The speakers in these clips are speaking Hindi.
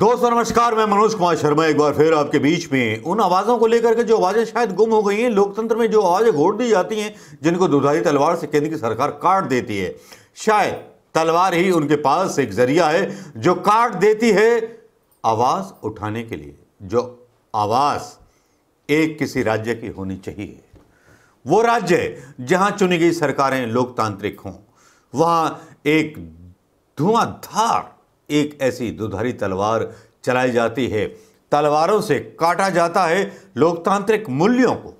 दोस्तों नमस्कार मैं मनोज कुमार शर्मा एक बार फिर आपके बीच में उन आवाज़ों को लेकर के जो आवाज़ें शायद गुम हो गई हैं लोकतंत्र में जो आवाज़ें घोट दी जाती हैं जिनको दुधारी तलवार से केंद्र की सरकार काट देती है शायद तलवार ही उनके पास एक जरिया है जो काट देती है आवाज़ उठाने के लिए जो आवाज़ एक किसी राज्य की होनी चाहिए वो राज्य जहाँ चुनी गई सरकारें लोकतांत्रिक हों वहाँ एक धुआंधार एक ऐसी दुधारी तलवार चलाई जाती है तलवारों से काटा जाता है लोकतांत्रिक मूल्यों को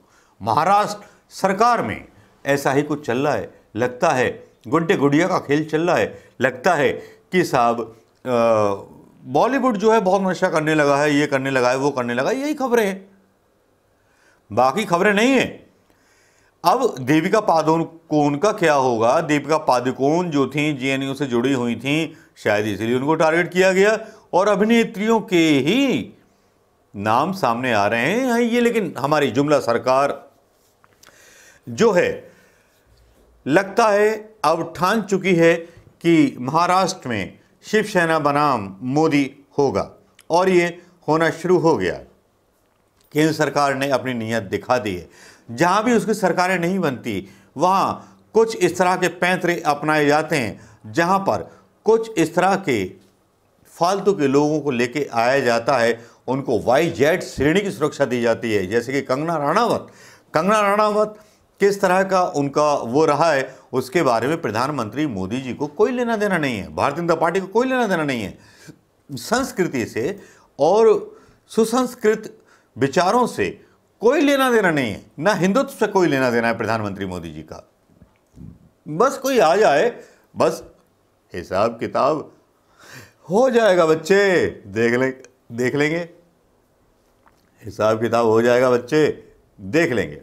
महाराष्ट्र सरकार में ऐसा ही कुछ चल रहा है लगता है गुंडे गुड़िया का खेल चल रहा है लगता है कि साहब बॉलीवुड जो है बहुत नशा करने लगा है ये करने लगा है वो करने लगा है यही खबरें हैं बाकी खबरें नहीं हैं अब देविका पादुकोण का क्या होगा देविका पादुकोण जो थी जेएनयू से जुड़ी हुई थी शायद इसलिए उनको टारगेट किया गया और अभिनेत्रियों के ही नाम सामने आ रहे हैं ये लेकिन हमारी जुमला सरकार जो है लगता है अब ठान चुकी है कि महाराष्ट्र में शिवसेना बनाम मोदी होगा और ये होना शुरू हो गया केंद्र सरकार ने अपनी नीयत दिखा दी है जहाँ भी उसकी सरकारें नहीं बनती वहाँ कुछ इस तरह के पैंतरे अपनाए जाते हैं जहाँ पर कुछ इस तरह के फालतू के लोगों को लेके आया जाता है उनको वाई जेड श्रेणी की सुरक्षा दी जाती है जैसे कि कंगना राणावत कंगना राणावत किस तरह का उनका वो रहा है उसके बारे में प्रधानमंत्री मोदी जी को कोई लेना देना नहीं है भारतीय जनता पार्टी को कोई लेना देना नहीं है संस्कृति से और सुसंस्कृत विचारों से कोई लेना देना नहीं है ना हिंदुत्व से कोई लेना देना है प्रधानमंत्री मोदी जी का बस कोई आ जाए बस हिसाब किताब हो जाएगा बच्चे देख लें देख लेंगे हिसाब किताब हो जाएगा बच्चे देख लेंगे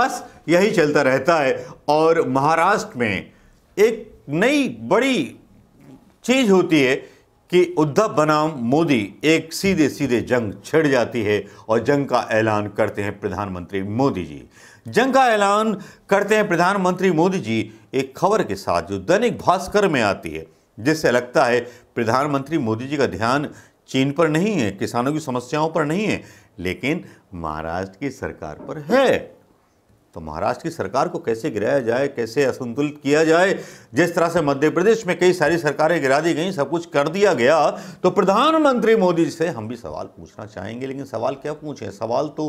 बस यही चलता रहता है और महाराष्ट्र में एक नई बड़ी चीज़ होती है कि उद्धव बनाम मोदी एक सीधे सीधे जंग छिड़ जाती है और जंग का ऐलान करते हैं प्रधानमंत्री मोदी जी जंग का ऐलान करते हैं प्रधानमंत्री मोदी जी एक खबर के साथ जो दैनिक भास्कर में आती है जिससे लगता है प्रधानमंत्री मोदी जी का ध्यान चीन पर नहीं है किसानों की समस्याओं पर नहीं है लेकिन महाराष्ट्र की सरकार पर है तो महाराष्ट्र की सरकार को कैसे गिराया जाए कैसे असंतुलित किया जाए जिस तरह से मध्य प्रदेश में कई सारी सरकारें गिरा दी गई सब कुछ कर दिया गया तो प्रधानमंत्री मोदी से हम भी सवाल पूछना चाहेंगे लेकिन सवाल क्या पूछें सवाल तो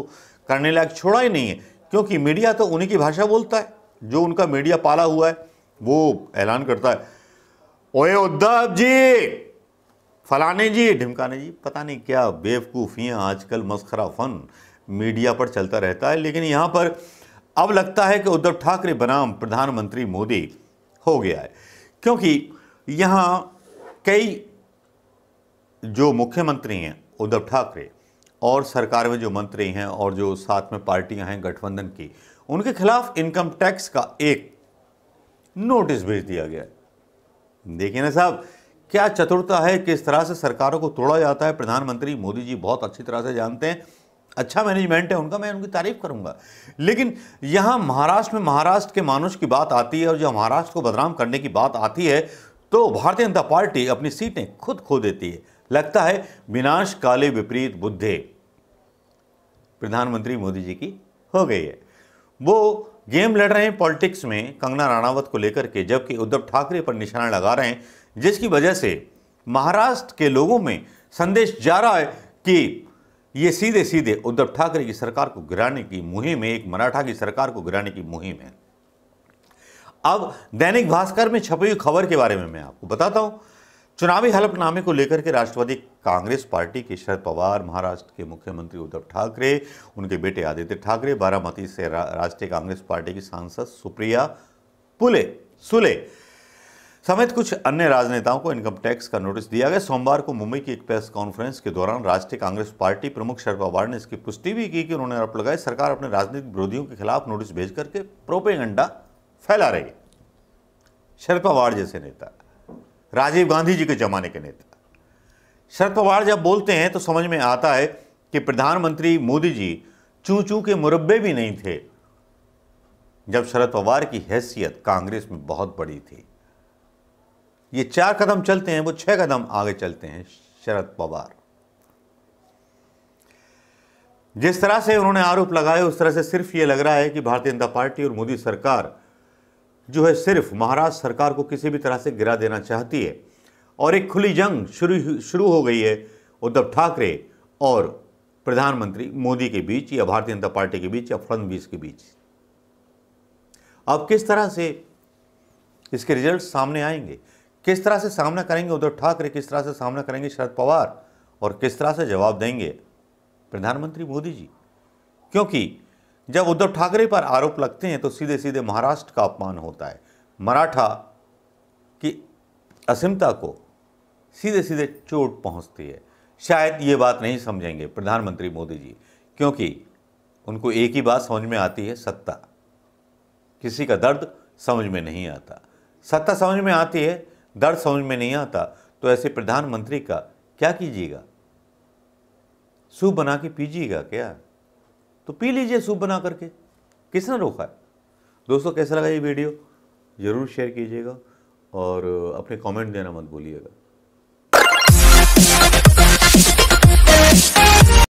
करने लायक छोड़ा ही नहीं है क्योंकि मीडिया तो उन्हीं की भाषा बोलता है जो उनका मीडिया पाला हुआ है वो ऐलान करता है ओए उद्धव जी फलाने जी ढिमकाने जी पता नहीं क्या बेवकूफ़ियाँ आजकल मस्खरा फन मीडिया पर चलता रहता है लेकिन यहाँ पर अब लगता है कि उद्धव ठाकरे बनाम प्रधानमंत्री मोदी हो गया है क्योंकि यहाँ कई जो मुख्यमंत्री हैं उद्धव ठाकरे और सरकार में जो मंत्री हैं और जो साथ में पार्टियां हैं गठबंधन की उनके खिलाफ इनकम टैक्स का एक नोटिस भेज दिया गया देखिए ना साहब क्या चतुरता है किस तरह से सरकारों को तोड़ा जाता है प्रधानमंत्री मोदी जी बहुत अच्छी तरह से जानते हैं अच्छा मैनेजमेंट है उनका मैं उनकी तारीफ करूंगा लेकिन यहां महाराष्ट्र में महाराष्ट्र के मानुष की बात आती है और जब महाराष्ट्र को बदनाम करने की बात आती है तो भारतीय जनता पार्टी अपनी सीटें खुद खो देती है लगता है विनाश काले विपरीत बुद्धे प्रधानमंत्री मोदी जी की हो गई है वो गेम लड़ रहे हैं पॉलिटिक्स में कंगना राणावत को लेकर के जबकि उद्धव ठाकरे पर निशाना लगा रहे हैं जिसकी वजह से महाराष्ट्र के लोगों में संदेश जा रहा है कि ये सीधे सीधे उद्धव ठाकरे की सरकार को गिराने की मुहिम है एक मराठा की सरकार को गिराने की मुहिम है अब दैनिक भास्कर में छपी हुई खबर के बारे में मैं आपको बताता हूं चुनावी हलफनामे को लेकर के राष्ट्रवादी कांग्रेस पार्टी के शरद पवार महाराष्ट्र के मुख्यमंत्री उद्धव ठाकरे उनके बेटे आदित्य ठाकरे बारामती से राष्ट्रीय कांग्रेस पार्टी की सांसद सुप्रिया पुले सुले समेत कुछ अन्य राजनेताओं को इनकम टैक्स का नोटिस दिया गया सोमवार को मुंबई की एक प्रेस कॉन्फ्रेंस के दौरान राष्ट्रीय कांग्रेस पार्टी प्रमुख शरद पवार ने इसकी पुष्टि भी की कि उन्होंने आरोप लगाया सरकार अपने राजनीतिक विरोधियों के खिलाफ नोटिस भेज करके प्रोपेगंडा फैला रही शरद पवार जैसे नेता राजीव गांधी जी के जमाने के नेता शरद पवार जब बोलते हैं तो समझ में आता है कि प्रधानमंत्री मोदी जी चू चू के मुरब्बे भी नहीं थे जब शरद पवार की हैसियत कांग्रेस में बहुत बड़ी थी ये चार कदम चलते हैं वो छह कदम आगे चलते हैं शरद पवार जिस तरह से उन्होंने आरोप लगाए उस तरह से सिर्फ ये लग रहा है कि भारतीय जनता पार्टी और मोदी सरकार जो है सिर्फ महाराष्ट्र सरकार को किसी भी तरह से गिरा देना चाहती है और एक खुली जंग शुरू शुरू हो गई है उद्धव ठाकरे और प्रधानमंत्री मोदी के बीच या भारतीय जनता पार्टी के बीच या फडनवीस के बीच अब किस तरह से इसके रिजल्ट सामने आएंगे किस तरह से सामना करेंगे उद्धव ठाकरे किस तरह से सामना करेंगे शरद पवार और किस तरह से जवाब देंगे प्रधानमंत्री मोदी जी क्योंकि जब उद्धव ठाकरे पर आरोप लगते हैं तो सीधे सीधे महाराष्ट्र का अपमान होता है मराठा की असीमता को सीधे सीधे चोट पहुंचती है शायद ये बात नहीं समझेंगे प्रधानमंत्री मोदी जी क्योंकि उनको एक ही बात समझ में आती है सत्ता किसी का दर्द समझ में नहीं आता सत्ता समझ में आती है दर्द समझ में नहीं आता तो ऐसे प्रधानमंत्री का क्या कीजिएगा सूप बना के पीजिएगा क्या तो पी लीजिए सूप बना करके किसने रोका है दोस्तों कैसा लगा ये वीडियो ज़रूर शेयर कीजिएगा और अपने कमेंट देना मत भूलिएगा